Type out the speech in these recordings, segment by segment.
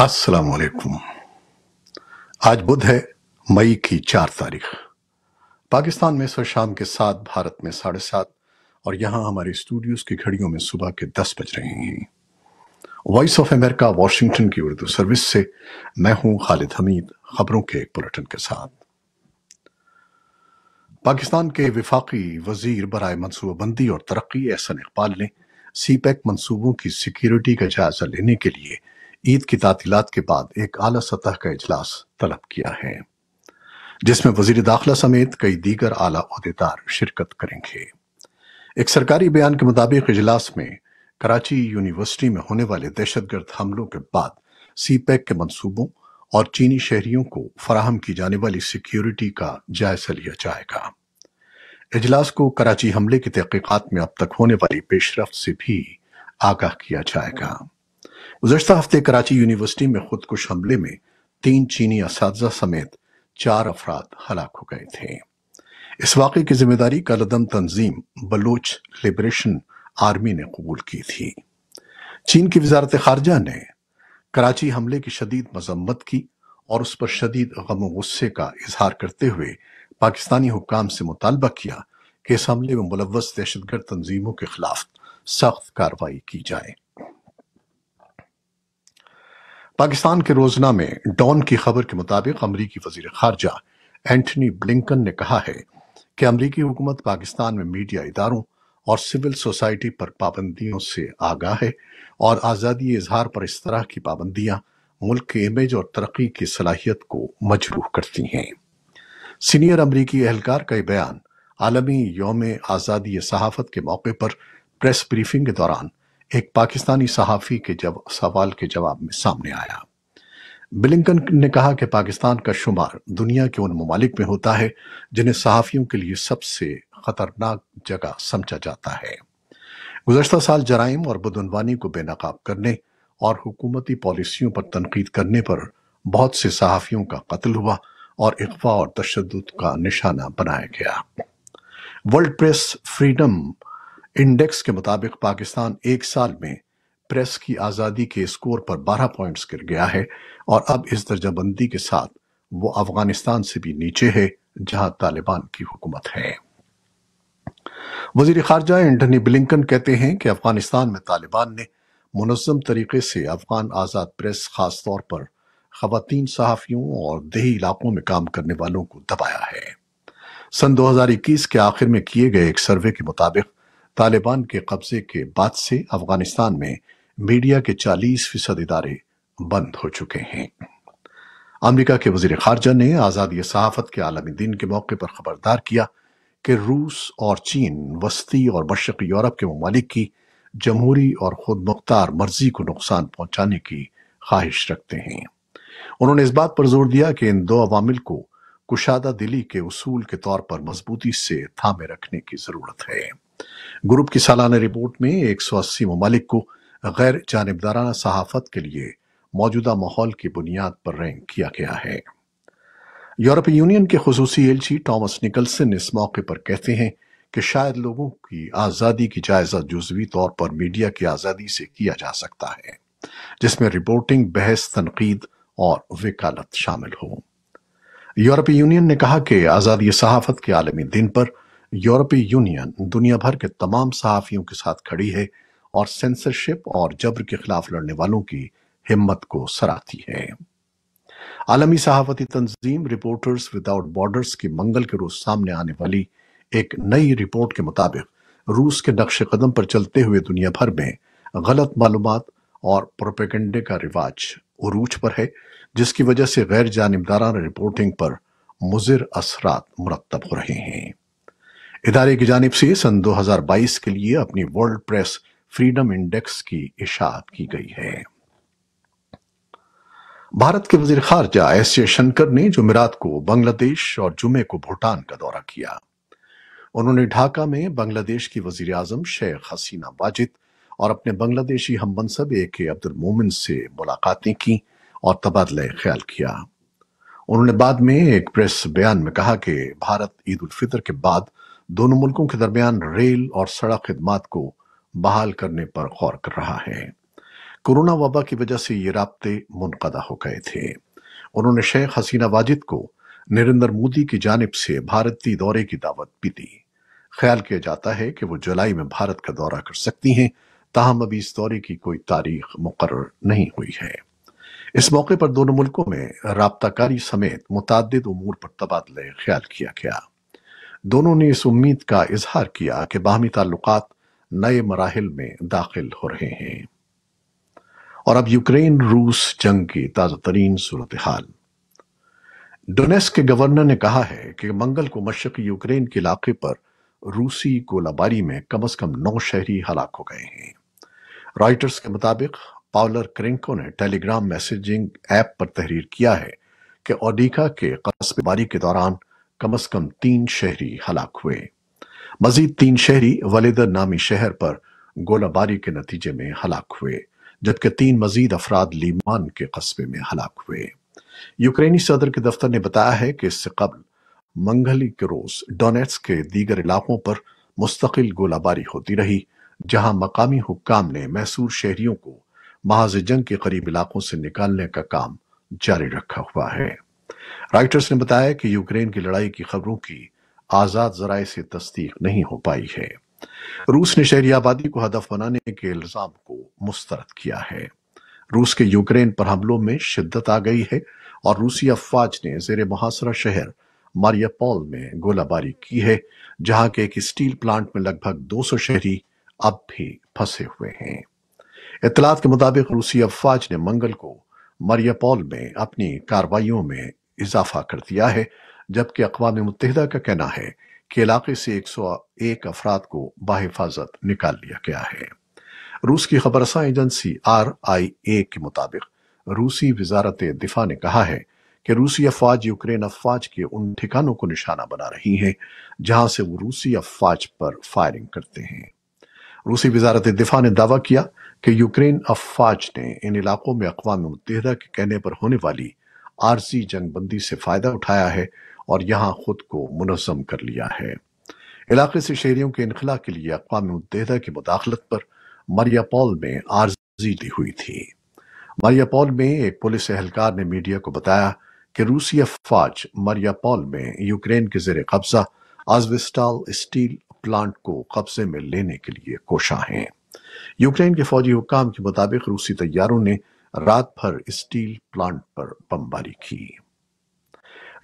अस्सलाम वालेकुम आज बुध है मई की चार तारीख पाकिस्तान में सर शाम के सात भारत में साढ़े सात और यहाँ हमारे स्टूडियोज की घड़ियों में सुबह के दस बज रहे हैं वॉइस ऑफ अमेरिका वॉशिंगटन की उर्दू सर्विस से मैं हूं खालिद हमीद खबरों के एक बुलेटिन के साथ पाकिस्तान के विफाकी वजीर बरए मनसूबाबंदी और तरक्की एहसन इकबाल ने सी पैक मनसूबों की सिक्योरिटी का जायजा लेने के लिए ईद की तातीलात के बाद एक आला सतह का इजलास तलब किया है जिसमें वजीर दाखिला समेत कई दीगर आला अहदेदार शिरकत करेंगे एक सरकारी बयान के मुताबिक इजलास में कराची यूनिवर्सिटी में होने वाले दहशतगर्द हमलों के बाद सी पैक के मनसूबों और चीनी शहरियों को फराहम की जाने वाली सिक्योरिटी का जायजा लिया जाएगा इजलास को कराची हमले की तहकीकत में अब तक होने वाली पेशरफ से भी आगाह किया जाएगा गुजशत हफ्ते कराची यूनिवर्सिटी में खुदकुश हमले में तीन चीनी इस समेत चार अफराद हलाक हो गए थे इस वाक़े की जिम्मेदारी कलदम तंजीम बलोच लिबरेशन आर्मी ने कबूल की थी चीन की वजारत खारजा ने कराची हमले की शदीद मजम्मत की और उस पर शदीद गम गुस्से का इजहार करते हुए पाकिस्तानी हुकाम से मुतालबा किया कि इस हमले में मुलवस दहशतगर्द तंजीमों के खिलाफ सख्त कार्रवाई की जाए पाकिस्तान के रोजना में डॉन की खबर के मुताबिक अमरीकी वजीर खारजा एंटनी ब्लिंकन ने कहा है कि अमरीकी हुकूमत पाकिस्तान में मीडिया इदारों और सिविल सोसाइटी पर पाबंदियों से आगाह है और आज़ादी इजहार पर इस तरह की पाबंदियां मुल्क के इमेज और तरक्की की सलाहियत को मजरूह करती हैं सीनियर अमरीकी एहलकार का बयान आलमी योम आज़ादी सहाफत के मौके पर प्रेस ब्रीफिंग के दौरान एक पाकिस्तानी सहाफ़ी के जब सवाल के जवाब में सामने आया बिलिंगटन ने कहा कि पाकिस्तान का शुमार दुनिया के उन ममालिक में होता है जिन्हें सहाफ़ियों के लिए सबसे ख़तरनाक जगह समझा जाता है गुजशत साल जराइम और बदनवानी को बेनकाब करने और हुकूमती पॉलिसियों पर तनकीद करने पर बहुत से सहाफ़ियों का कत्ल हुआ और अगवा और तशद का निशाना बनाया गया वर्ल्ड प्रेस फ्रीडम इंडेक्स के मुताबिक पाकिस्तान एक साल में प्रेस की आज़ादी के स्कोर पर 12 पॉइंट्स गिर गया है और अब इस दर्जाबंदी के साथ वो अफगानिस्तान से भी नीचे है जहां तालिबान की हुकूमत है वजीर खारजा एंटनी ब्लिंकन कहते हैं कि अफगानिस्तान में तालिबान ने मुनजम तरीके से अफगान आज़ाद प्रेस खास तौर पर खातन सहाफ़ियों और दही इलाकों में काम करने वालों को दबाया है सन 2021 के आखिर में किए गए एक सर्वे के मुताबिक तालिबान के कब्जे के बाद से अफगानिस्तान में मीडिया के 40 फीसद इदारे बंद हो चुके हैं अमरीका के वजीर खारजा ने आज़ादी सहाफत के आलमी दिन के मौके पर खबरदार किया कि रूस और चीन वस्ती और मशरक़ी यूरोप के ममालिक की जमहूरी और खुद मुख्तार मर्जी को नुकसान पहुंचाने की ख्वाहिश रखते हैं उन्होंने इस बात पर जोर दिया कि इन दो अवामिल को कुशादा दिली के उसूल के तौर पर मजबूती से थामे रखने की जरूरत है ग्रुप की सालाना रिपोर्ट में एक सौ अस्सी ममालिक को गैर जानबदाराना सहाफत के लिए मौजूदा माहौल की बुनियाद पर रैंक किया गया है यूरोपीय यूनियन के खसूसी जी टॉमस निकलसन इस मौके पर कहते हैं कि शायद लोगों की आज़ादी की जायजा जुजवी तौर पर मीडिया की आज़ादी से किया जा सकता है जिसमें रिपोर्टिंग बहस तनकीद और वकालत शामिल हो यूरोपीय यूनियन ने कहा कि आज़ादी सहाफत के आलमी दिन पर यूरोपीय यूनियन दुनिया भर के तमाम सहाफ़ियों के साथ खड़ी है और सेंसरशिप और जबर के खिलाफ लड़ने वालों की हिम्मत को सराहती है आलमी सहाफती तंजीम रिपोर्टर्स विदाउट बॉर्डर्स की मंगल के रोज सामने आने वाली एक नई रिपोर्ट के मुताबिक रूस के नक्श कदम पर चलते हुए दुनिया भर में गलत मालूम और प्रोपेगेंडे का रिवाज उरूज पर है जिसकी वजह से गैर जानबदारा रिपोर्टिंग पर मुजिर असरात मुरतब हो रहे हैं इदारे की जानब से सन 2022 के लिए अपनी वर्ल्ड प्रेस फ्रीडम इंडेक्स की इशात की गई है भारत के वजीर खारजा एस जे शंकर ने जुमेरात को बांग्लादेश और जुमे को भूटान का दौरा किया उन्होंने ढाका में बांग्लादेश की वजीर आजम शेख हसीना वाजिद और अपने बांग्लादेशी हम मनसब ए के अब्दुल मोमिन से मुलाकातें की और तबादला ख्याल किया उन्होंने बाद में एक प्रेस बयान में कहा कि भारत ईद उल फितर के बाद दोनों मुल्कों के दरमियान रेल और सड़क खदमात को बहाल करने पर गौर कर रहा है कोरोना वबा की वजह से ये रबते मुनदा हो गए थे उन्होंने शेख हसीना वाजिद को नरेंद्र मोदी की जानब से भारतीय दौरे की दावत भी दी ख्याल किया जाता है कि वो जुलाई में भारत का दौरा कर सकती हैं ताहम अभी इस दौरे की कोई तारीख मुकर नहीं हुई है इस मौके पर दोनों मुल्कों में रबताकारी समेत मुतद अमूर पर तबादले ख्याल किया गया दोनों ने इस उम्मीद का इजहार किया कि बाहमी ताल्लुक नए मराहल में दाखिल हो रहे हैं और अब यूक्रेन रूस जंग की ताजा तरीन सूरत हाल डोनेस्क के गवर्नर ने कहा है कि मंगल को मशरकी यूक्रेन के इलाके पर रूसी गोलाबारी में कम अज कम नौ शहरी हलाक हो गए हैं रॉयटर्स के मुताबिक पावलर क्रेंको ने टेलीग्राम मैसेजिंग ऐप पर तहरीर किया है कि ओडिका के कस्बेबारी के दौरान कम अज कम तीन शहरी हलाक हुए मजीद तीन शहरी वलेदर नामी शहर पर गोलाबारी के नतीजे में हलाक हुए जबकि तीन मजीद अफराद लीमान के कस्बे में हलाक हुए यूक्रेनी सदर के दफ्तर ने बताया है कि इससे कबल मंगली के रोज डोनेट्स के दीगर इलाकों पर मुस्तकिल गोलाबारी होती रही जहां मकामी हुक्काम ने मैसूर शहरियों को महाज जंग के करीब इलाकों से निकालने का काम जारी रखा हुआ है राइटर्स ने बताया कि यूक्रेन की लड़ाई की खबरों की आजाद जराये से तस्दीक नहीं हो पाई है रूस ने शहरी आबादी को हदफ बनाने के इल्जाम को मुस्तरद किया है रूस के यूक्रेन पर हमलों में शिद्दत आ गई है और रूसी अफवाज ने जेर मुहासरा शहर मारियापोल में गोलाबारी की है जहां के एक स्टील प्लांट में लगभग 200 शहरी अब भी फंसे हुए हैं इतलात के मुताबिक रूसी अफवाज ने मंगल को मारियापोल में अपनी कार्रवाइयों में इजाफा कर दिया है जबकि अकवा मुतहदा का कहना है कि इलाके से एक सौ एक अफराद को बाहिफाजत निकाल लिया गया है रूस की खबरसा एजेंसी आर आई ए के मुताबिक रूसी वजारत दिफा ने कहा है कि रूसी अफवाज यूक्रेन अफवाज के उन ठिकानों को निशाना बना रही हैं जहां से वो रूसी अफवाज पर फायरिंग करते हैं रूसी वजारत दिफा ने दावा किया कि यूक्रेन अफवाज ने इन इलाकों में अकवा मुतहदा के कहने पर होने वाली आरसी जंगबंदी से फायदा उठाया है और यहाँ खुद को मुनजम कर लिया है इलाके से शहरियों के इनखला के लिए अकवा मुतहदा की मुदाखलत पर मरियापोल में आर्जी दी हुई थी मरियापोल में एक पुलिस एहलकार ने मीडिया को बताया कि रूसी अफवाज मरियापोल में यूक्रेन के जेर कब्जा आजविस्टाल स्टील प्लांट को कब्जे में लेने के लिए कोशा हैं यूक्रेन के फौजी हुकाम के मुताबिक रूसी तैयारों ने रात भर स्टील प्लांट पर बमबारी की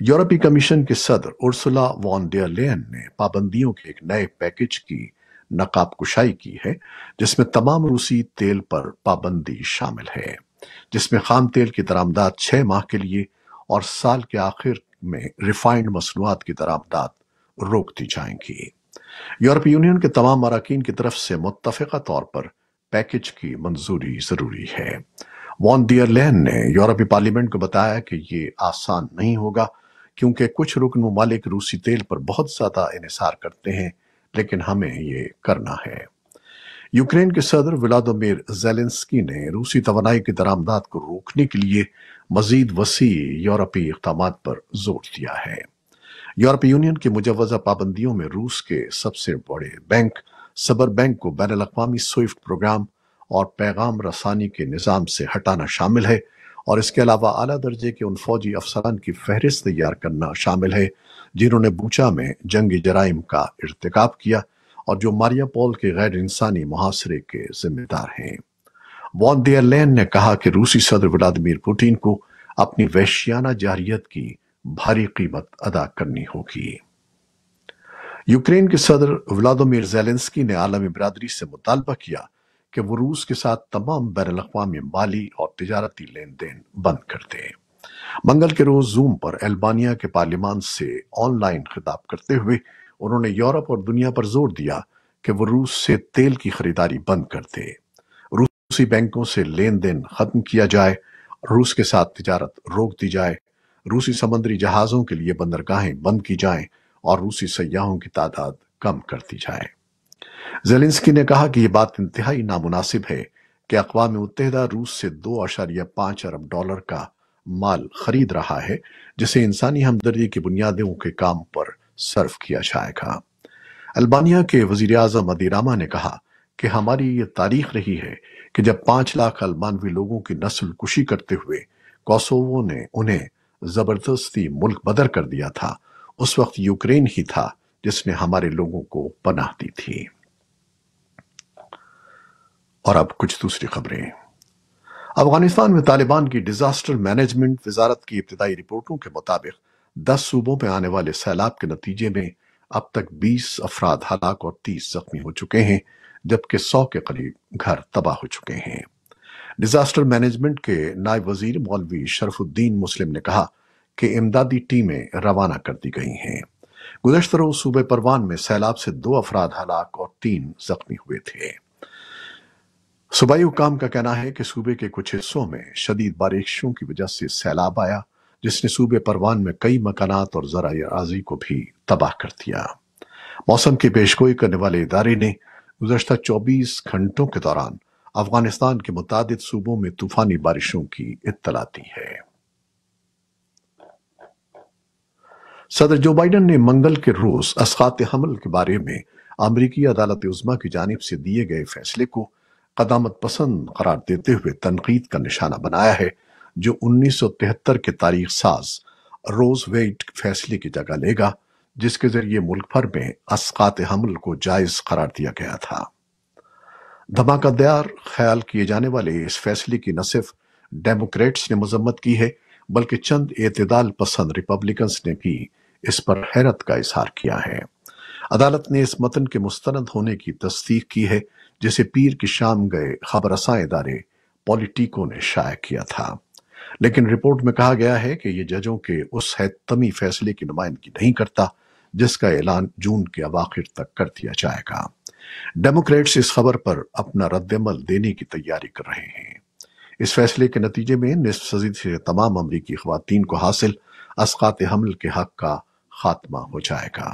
यूरोपीय कमीशन के सदर उर्सुला वॉन डेयरलेन ने पाबंदियों के एक नए पैकेज की नकाब कुशाई की है जिसमें तमाम रूसी तेल पर पाबंदी शामिल है जिसमें खाम तेल की दरामदाद छह माह के लिए और साल के आखिर में रिफाइंड मसनूआत की दरामदाद रोक दी जाएंगी यूरोपीय यूनियन के तमाम अरकान की तरफ से मुतफ़ा तौर पर पैकेज की मंजूरी जरूरी है वॉन डियर लेन ने यूरोपीय पार्लियामेंट को बताया कि ये आसान नहीं होगा क्योंकि कुछ रुकन ममालिक रूसी तेल पर बहुत ज़्यादा इसार करते हैं लेकिन हमें ये करना है यूक्रेन के सदर व्लादिमिर जेलेंस्की ने रूसी तो की दरामदात को रोकने के लिए मजीद वसी यूरोपीय इकदाम पर जोर दिया है यूरोपीय यूनियन की मुजवजा पाबंदियों में रूस के सबसे बड़े बैंक सबर बैंक को बैन अवी स्विफ्ट प्रोग्राम और पैगाम रसानी के निज़ाम से हटाना शामिल है और इसके अलावा अला दर्जे के उन फौजी अफसरान की फहरिस्त तैयार करना शामिल है जिन्होंने बूचा में जंगी जराइम का इरतकब किया और जो मारिया के गैर इंसानी मुहासरे के जिम्मेदार हैं वॉन ने कहा कि रूसी सदर व्लादिमीर पुतिन को अपनी वैश्याना जारियत की भारी कीमत अदा करनी होगी यूक्रेन के सदर व्लादिमीर जेलेंस्की ने आलमी बरदरी से मुतालबा किया कि वो रूस के साथ तमाम बैर अवी माली और तजारती लेन देन बंद कर दें मंगल के रोज जूम पर एल्बानिया के पार्लियामान से ऑनलाइन खिताब करते हुए उन्होंने यूरोप और दुनिया पर जोर दिया कि वो रूस से तेल की खरीदारी बंद कर दे रूसी बैंकों से लेन देन खत्म किया जाए रूस के साथ तजारत रोक दी जाए रूसी समुद्री जहाज़ों के लिए बंदरगाहें बंद की जाएं और रूसी सयाहों की तादाद कम कर दी जाए जेलेंस्की ने कहा कि यह बात इंतहाई नामुनासिब है कि अकवा मुत्तहदा रूस से दो आशारिया पांच अरब डॉलर का माल खरीद रहा है जिसे इंसानी हमदर्दी की बुनियादों के काम पर सर्व किया जाएगा अल्बानिया के वजीर अजम अदीरामा ने कहा कि हमारी ये तारीख रही है कि जब पांच लाख अल्बानवी लोगों की नस्ल कुशी करते हुए कॉसोवो ने उन्हें जबरदस्ती मुल्क बदर कर दिया था उस वक्त यूक्रेन ही था जिसने हमारे लोगों को पनाह दी थी और अब कुछ दूसरी खबरें अफगानिस्तान में तालिबान की डिजास्टर मैनेजमेंट वजारत की इब्तदाई रिपोर्टों के मुताबिक दस सूबों में आने वाले सैलाब के नतीजे में अब तक बीस अफराद हलाक और तीस जख्मी हो चुके हैं जबकि सौ के करीब घर तबाह हो चुके हैं डिजास्टर मैनेजमेंट के नायब वजीर मौलवी शरफुद्दीन मुस्लिम ने कहा कि इमदादी टीमें रवाना कर दी गई हैं गुजशत रोज सूबे परवान में सैलाब से दो अफराद हलाक और तीन जख्मी हुए थे सूबाई हुकाम का कहना है कि सूबे के कुछ हिस्सों में शदीद बारिशों की वजह से सैलाब आया जिसने सूबे परवान में कई मकान और जरा आराजी को भी तबाह कर दिया मौसम की पेशगोई करने वाले इदारे ने गुजशत 24 घंटों के दौरान अफगानिस्तान के मुताद सूबों में तूफानी बारिशों की इतला दी है सदर जो बाइडन ने मंगल के रोज असखात हमल के बारे में अमरीकी अदालत उजमा की जानब से दिए गए फैसले को कदामत पसंद करार देते हुए तनकीद का निशाना बनाया है जो 1973 के तारीख साज रोज वेट फैसले की जगह लेगा जिसके जरिए मुल्क भर में असकात हमल को जायज करार दिया गया था धमाका दार ख्याल किए जाने वाले इस फैसले की न सिर्फ डेमोक्रेट्स ने मजम्मत की है बल्कि चंद एतदाल पसंद रिपब्लिकन्स ने भी इस पर हैरत का इजहार किया है अदालत ने इस मतन के मुस्तरद होने की तस्दीक की है जिसे पीर की शाम गए खबरसा इदारे पॉलिटिको ने शाया किया था लेकिन रिपोर्ट में कहा गया है कि ये जजों के उस हैतमी फैसले की नुमाइंदगी नहीं करता जिसका ऐलान जून के अवाखिर तक कर दिया जाएगा डेमोक्रेट्स इस खबर पर अपना रद्दमल देने की तैयारी कर रहे हैं इस फैसले के नतीजे में निसफ सदी से तमाम अमरीकी खुवान को हासिल असकात हमल के हक का खात्मा हो जाएगा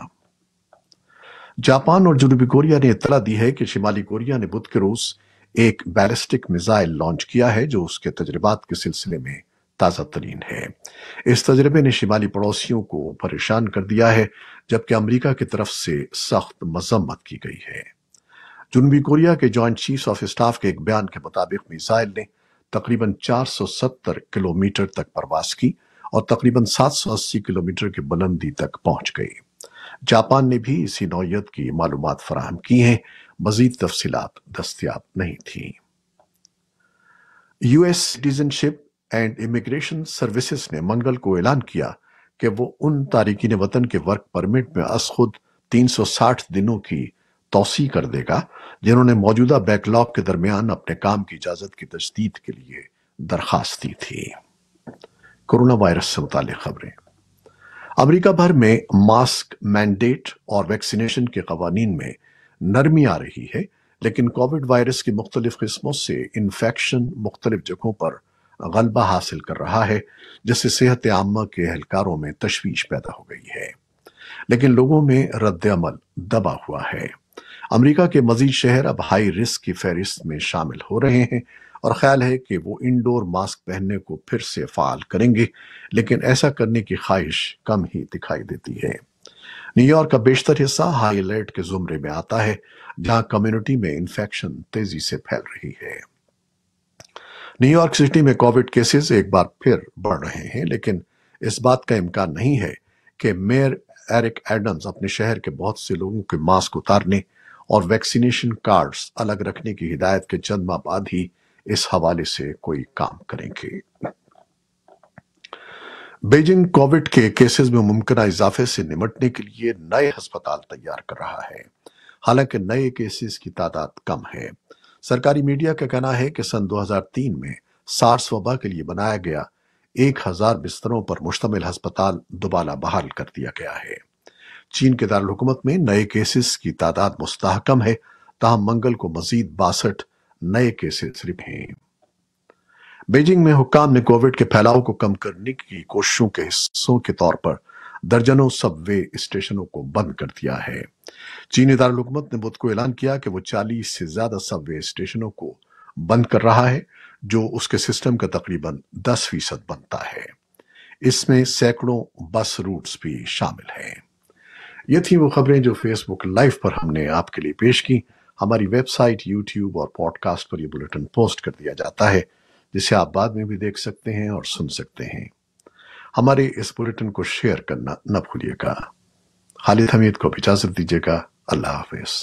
जापान और जनूबी कोरिया ने इतला दी है कि शिमाली कोरिया ने बुध के रोज एक बैलिस्टिक मिसाइल लॉन्च किया है जो उसके तजर्बात के सिलसिले में ताजा तरीन है इस तजर्बे ने शिमाली पड़ोसियों को परेशान कर दिया है जबकि अमरीका की तरफ से सख्त मजम्मत की गई है जुनूबी कोरिया के जॉइंट चीफ ऑफ स्टाफ के एक बयान के मुताबिक मिसाइल ने तकरीबन 470 किलोमीटर तक प्रवास की और तकरीबन 780 किलोमीटर की बुलंदी तक पहुंच गई जापान ने भी इसी नौयत की मालूम फराहम की हैं मजीद तफसीत दस्तियाब नहीं थी US citizenship and immigration services ने मंगल को ऐलान किया कि वो उन तारिकीन वतन के वर्क परमिट में असखुद 360 दिनों की तोसी कर देगा जिन्होंने मौजूदा बैकलॉग के दरमियान अपने काम की इजाजत की तस्दीद के लिए दरखास्त दी थी कोरोना वायरस से मुतल खबरें अमरीका भर में मास्क मैंडेट और वैक्सीनेशन के कवानीन में नरमी आ रही है लेकिन कोविड वायरस की मुख्तलिफ किस्मों से इन्फेक्शन मुख्तलिफ जगहों पर गलबा हासिल कर रहा है जिससे सेहत आमा के एहलकारों में तशवीश पैदा हो गई है लेकिन लोगों में रद्द अमल दबा हुआ है अमेरिका के मजीद शहर अब हाई रिस्क की फहरिस्त में शामिल हो रहे हैं और ख्याल है कि वो इंडोर मास्क पहनने को फिर से फाल करेंगे लेकिन ऐसा करने की ख्वाहिश कम ही दिखाई देती है न्यूयॉर्क का बेशतर हिस्सा हाई अलर्ट के जुमरे में आता है जहां कम्युनिटी में इंफेक्शन तेजी से फैल रही है न्यूयॉर्क सिटी में कोविड केसेस एक बार फिर बढ़ रहे हैं लेकिन इस बात का इम्कान नहीं है कि मेयर एरिक एडम्स अपने शहर के बहुत से लोगों के मास्क उतारने और वैक्सीनेशन कार्ड्स अलग रखने की हिदायत के चंद माह बाद ही इस हवाले से कोई काम करेंगे बीजिंग कोविड के केसेस में मुमकिन इजाफे से निमटने के लिए नए अस्पताल तैयार कर रहा है हालांकि नए केसेस की तादाद कम है सरकारी मीडिया का कहना है कि सन 2003 में सार्स वबा के लिए बनाया गया 1000 बिस्तरों पर मुश्तमिल अस्पताल दोबारा बहाल कर दिया गया है चीन के दारकूमत में नए केसेस की तादाद मुस्तहकम है ताहम मंगल को मजीद बासठ नए केसेस रिप हैं बीजिंग में हुकाम ने कोविड के फैलाव को कम करने की कोशिशों के हिस्सों के तौर पर दर्जनों सबवे स्टेशनों को बंद कर दिया है चीनी दारकूमत ने बुध को ऐलान किया कि वो चालीस से ज्यादा सबवे स्टेशनों को बंद कर रहा है जो उसके सिस्टम का तकरीबन दस फीसद बनता है इसमें सैकड़ों बस रूट्स भी शामिल हैं ये थी वो खबरें जो फेसबुक लाइव पर हमने आपके लिए पेश की हमारी वेबसाइट यूट्यूब और पॉडकास्ट पर यह बुलेटिन पोस्ट कर दिया जाता है जिसे आप बाद में भी देख सकते हैं और सुन सकते हैं हमारे इस बुलेटिन को शेयर करना न भूलिएगा खालिद हमीद को इजाजत दीजिएगा अल्लाह हाफिज़